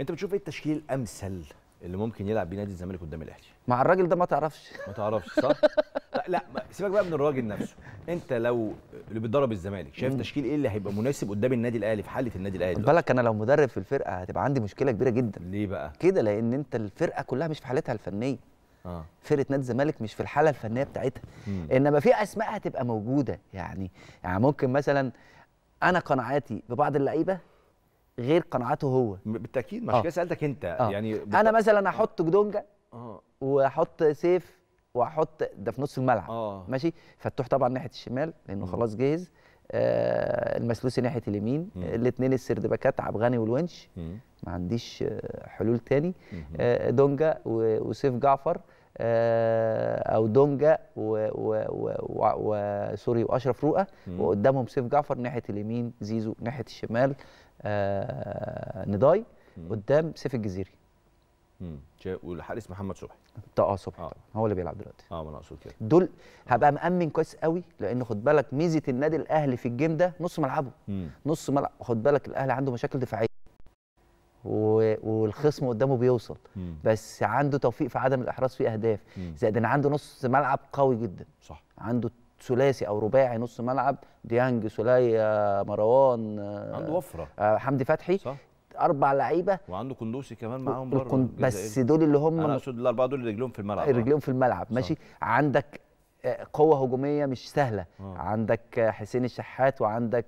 انت بتشوف ايه التشكيل الامثل اللي ممكن يلعب بيه نادي الزمالك قدام الاهلي مع الراجل ده ما تعرفش ما تعرفش صح لا, سيبك بقى من الراجل نفسه انت لو اللي بتدرب الزمالك شايف مم. تشكيل ايه اللي هيبقى مناسب قدام النادي الاهلي في حاله النادي الاهلي بالك انا لو مدرب في الفرقه هتبقى عندي مشكله كبيره جدا ليه بقى كده لان انت الفرقه كلها مش في حالتها الفنيه آه. فرقه نادي الزمالك مش في الحاله الفنيه بتاعتها مم. انما في اسماء هتبقى موجوده يعني يعني ممكن مثلا انا قناعاتي ببعض اللعيبه غير قناعاته هو بالتاكيد مش كده آه. سالتك انت أوه. يعني بت... انا مثلا احط جدونجا اه واحط سيف واحط ده في نص الملعب أوه. ماشي فتوح طبعا ناحيه الشمال لانه مم. خلاص جاهز آه المسلوسي ناحيه اليمين الاثنين السرد باكات عبد الغني والونش ما عنديش آه، حلول تاني آه دونجا وسيف جعفر آه، او دونجا وسوري واشرف رؤى وقدامهم سيف جعفر ناحيه اليمين زيزو ناحيه الشمال آه، نضاي قدام سيف الجزيري والحارس محمد صبحي اه صبحي آه. هو اللي بيلعب دلوقتي اه ما انا اقصد كده دول آه. هبقى مامن كويس قوي لان خد بالك ميزه النادي الاهلي في الجيم ده نص ملعبه مم. نص ملعب خد بالك الاهلي عنده مشاكل دفاعيه و... و... والخصم قدامه بيوصل مم. بس عنده توفيق في عدم الاحراز في اهداف زائد ان عنده نص ملعب قوي جدا صح عنده ثلاثي او رباعي نص ملعب ديانج سولية مروان عنده آه، وفره آه حمدي فتحي صح. اربع لعيبه وعنده كندوسي كمان معاهم بره بس دول اللي هم انا اقصد الاربعه دول رجلهم في الملعب رجلهم في الملعب صح. ماشي عندك قوه هجوميه مش سهله آه. عندك حسين الشحات وعندك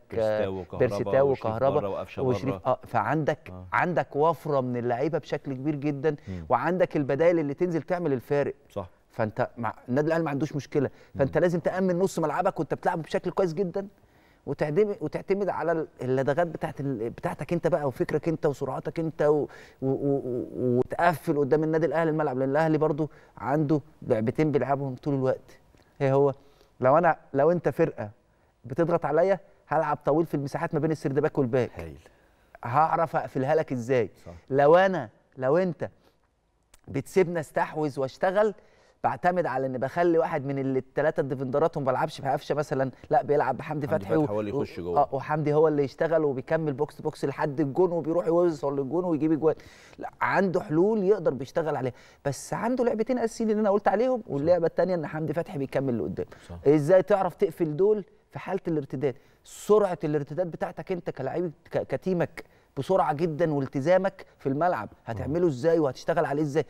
بيرسيتاو وكهربا وشريف اه فعندك آه. عندك وفره من اللعيبه بشكل كبير جدا مم. وعندك البدائل اللي تنزل تعمل الفارق صح فانت مع النادي الاهلي ما عندوش مشكله فانت مم. لازم تامن نص ملعبك وانت بتلعب بشكل كويس جدا وتعتمد وتعتمد على اللدغات بتاعت بتاعتك انت بقى وفكرك انت وسرعتك انت و... و... و... وتقفل قدام النادي الاهلي الملعب لان الاهلي برضو عنده لعبتين بيلعبهم طول الوقت هي هو لو انا لو انت فرقه بتضغط عليا هلعب طويل في المساحات ما بين السردباك والباك هايل هعرف اقفلها لك ازاي صح. لو انا لو انت بتسيبنا استحوذ واشتغل بعتمد على ان بخلي واحد من الثلاثه الديفندرات وما بلعبش بقفشه مثلا لا بيلعب بحمدي فتحي و... هو اللي يخش جوه اه وحمدي هو اللي يشتغل وبيكمل بوكس بوكس لحد الجون وبيروح يوصل للجون ويجيب اجوان لا عنده حلول يقدر بيشتغل عليها بس عنده لعبتين اساسيين اللي انا قلت عليهم واللعبه الثانيه ان حمدي فتحي بيكمل لقدام ازاي تعرف تقفل دول في حاله الارتداد سرعه الارتداد بتاعتك انت كلاعب كتيمك بسرعه جدا والتزامك في الملعب هتعمله ازاي وهتشتغل عليه ازاي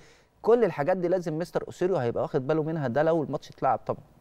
كل الحاجات دي لازم مستر اوسيريو هيبقى واخد باله منها ده لو الماتش اتلعب طبعا